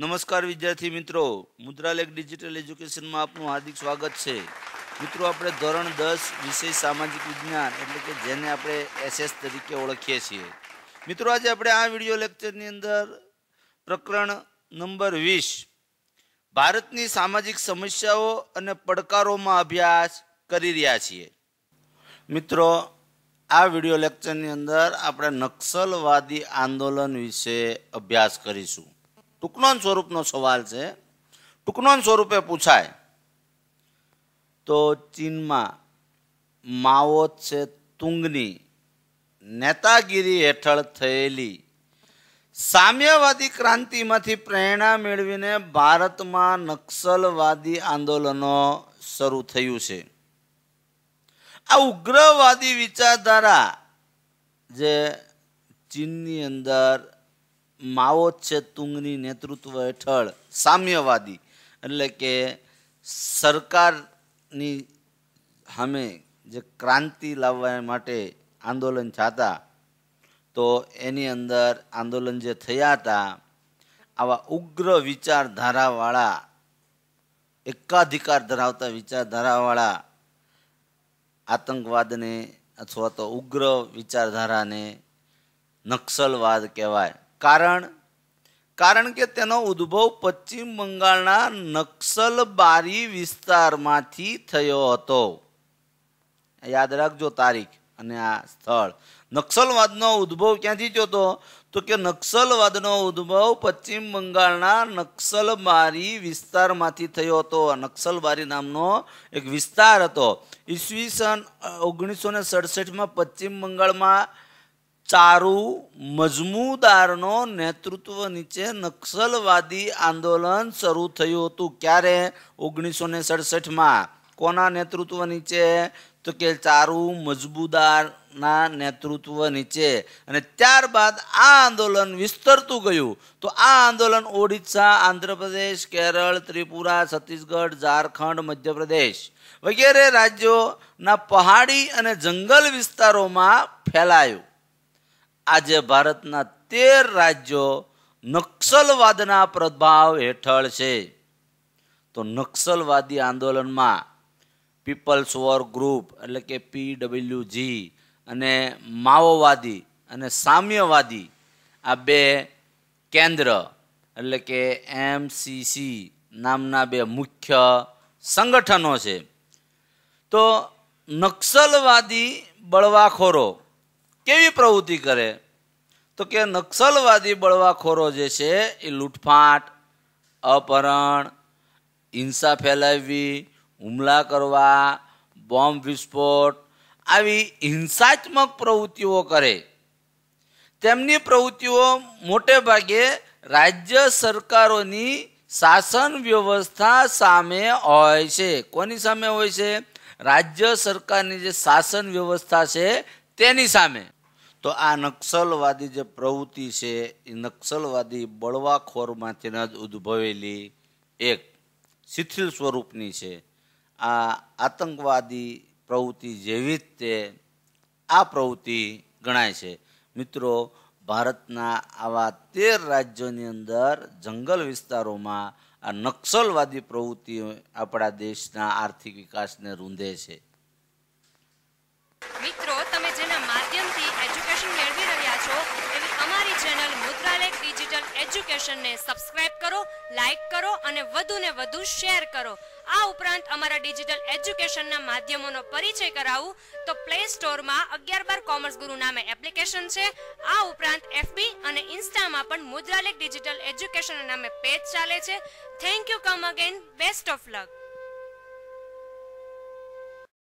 નમસ્કાર વિદ્યાર્થી મિત્રો મુદ્રાલેખ ડિજિટલ એજ્યુકેશનમાં આપનું હાર્દિક સ્વાગત છે મિત્રો આપણે ધોરણ દસ વિષય સામાજિક વિજ્ઞાન એટલે કે જેને આપણે એસએસ તરીકે ઓળખીએ છીએ મિત્રો આજે આપણે આ વિડિયો લેક્ચરની અંદર પ્રકરણ નંબર વીસ ભારતની સામાજિક સમસ્યાઓ અને પડકારોમાં અભ્યાસ કરી રહ્યા છીએ મિત્રો આ વિડિયો લેક્ચરની અંદર આપણે નક્સલવાદી આંદોલન વિશે અભ્યાસ કરીશું ટૂંકનોન સ્વરૂપનો સવાલ છે ટૂંકનોન સ્વરૂપે પૂછાય તો ચીનમાં માઓ છે તુંગની નેતાગીરી હેઠળ થયેલી સામ્યવાદી ક્રાંતિમાંથી પ્રેરણા મેળવીને ભારતમાં નક્સલવાદી આંદોલનો શરૂ થયું છે આ ઉગ્રવાદી વિચારધારા જે ચીનની અંદર માઓ ચેતુંગની નેતૃત્વ હેઠળ સામ્યવાદી એટલે કે સરકારની સામે જે ક્રાંતિ લાવવા માટે આંદોલન થતા તો એની અંદર આંદોલન જે થયા હતા આવા ઉગ્ર વિચારધારાવાળા એકાધિકાર ધરાવતા વિચારધારાવાળા આતંકવાદને અથવા તો ઉગ્ર વિચારધારાને નક્સલવાદ કહેવાય કારણ કારણ કે તેનો ઉદ્ભવ પશ્ચિમ બંગાળના નક્સલબારી વિસ્તારમાંથી થયો હતો યાદ રાખજો તારીખ અને આ સ્થળ નક્સલવાદનો ઉદ્ભવ ક્યાંથી થયો હતો તો કે નક્સલવાદનો ઉદ્ભવ પશ્ચિમ બંગાળના નક્સલબારી વિસ્તારમાંથી થયો હતો નક્સલબારી નામનો એક વિસ્તાર હતો ઈસવીસન ઓગણીસો ને સડસઠમાં પશ્ચિમ બંગાળમાં ચારુ મજમુદારનો નેતૃત્વ નીચે નક્સલવાદી આંદોલન શરૂ થયું હતું ક્યારે ઓગણીસો ને સડસઠમાં કોના નેતૃત્વ નીચે તો કે ચારુ મજબૂદારના નેતૃત્વ નીચે અને ત્યારબાદ આ આંદોલન વિસ્તરતું ગયું તો આ આંદોલન ઓડિશા આંધ્રપ્રદેશ કેરળ ત્રિપુરા છત્તીસગઢ ઝારખંડ મધ્યપ્રદેશ વગેરે રાજ્યોના પહાડી અને જંગલ વિસ્તારોમાં ફેલાયું આજે ભારતના તેર રાજ્યો નક્સલવાદના પ્રભાવ હેઠળ છે તો નક્સલવાદી આંદોલનમાં પીપલ્સ વોર ગ્રુપ એટલે કે પીડબ્લ્યુજી અને માઓવાદી અને સામ્યવાદી આ બે કેન્દ્ર એટલે કે એમસીસી નામના બે મુખ્ય સંગઠનો છે તો નક્સલવાદી બળવાખોરો કેવી પ્રવૃત્તિ કરે તો કે નક્સલવાદી બળવાખોરો જે છે એ લૂંટફાટ અપહરણ હિંસા ફેલાવવી હુમલા કરવા બોમ્બ વિસ્ફોટ આવી હિંસાત્મક પ્રવૃત્તિઓ કરે તેમની પ્રવૃત્તિઓ મોટે ભાગે રાજ્ય સરકારોની શાસન વ્યવસ્થા સામે હોય છે કોની સામે હોય છે રાજ્ય સરકારની જે શાસન વ્યવસ્થા છે તેની સામે તો આ નક્સલવાદી જે પ્રવૃત્તિ છે એ નક્સલવાદી બળવાખોરમાંથીના જ ઉદ્ભવેલી એક શિથિલ સ્વરૂપની છે આ આતંકવાદી પ્રવૃત્તિ જેવી જ તે આ પ્રવૃત્તિ ગણાય છે મિત્રો ભારતના આવા તેર રાજ્યોની અંદર જંગલ વિસ્તારોમાં આ નક્સલવાદી પ્રવૃત્તિ આપણા દેશના આર્થિક વિકાસને રૂંધે છે એજ્યુકેશનને સબસ્ક્રાઇબ કરો લાઇક કરો અને વધુને વધુ શેર કરો આ ઉપરાંત અમારા ડિજિટલ એજ્યુકેશનના માધ્યમોનો પરિચય કરાવું તો પ્લે સ્ટોરમાં અગિયાર બાર કોમર્સ ગુરુ નામે એપ્લિકેશન છે આ ઉપરાંત એફબી અને ઇન્સ્ટામાં પણ મુદ્રાલેખ ડિજિટલ એજ્યુકેશન નામે પેજ ચાલે છે thank you come again best of luck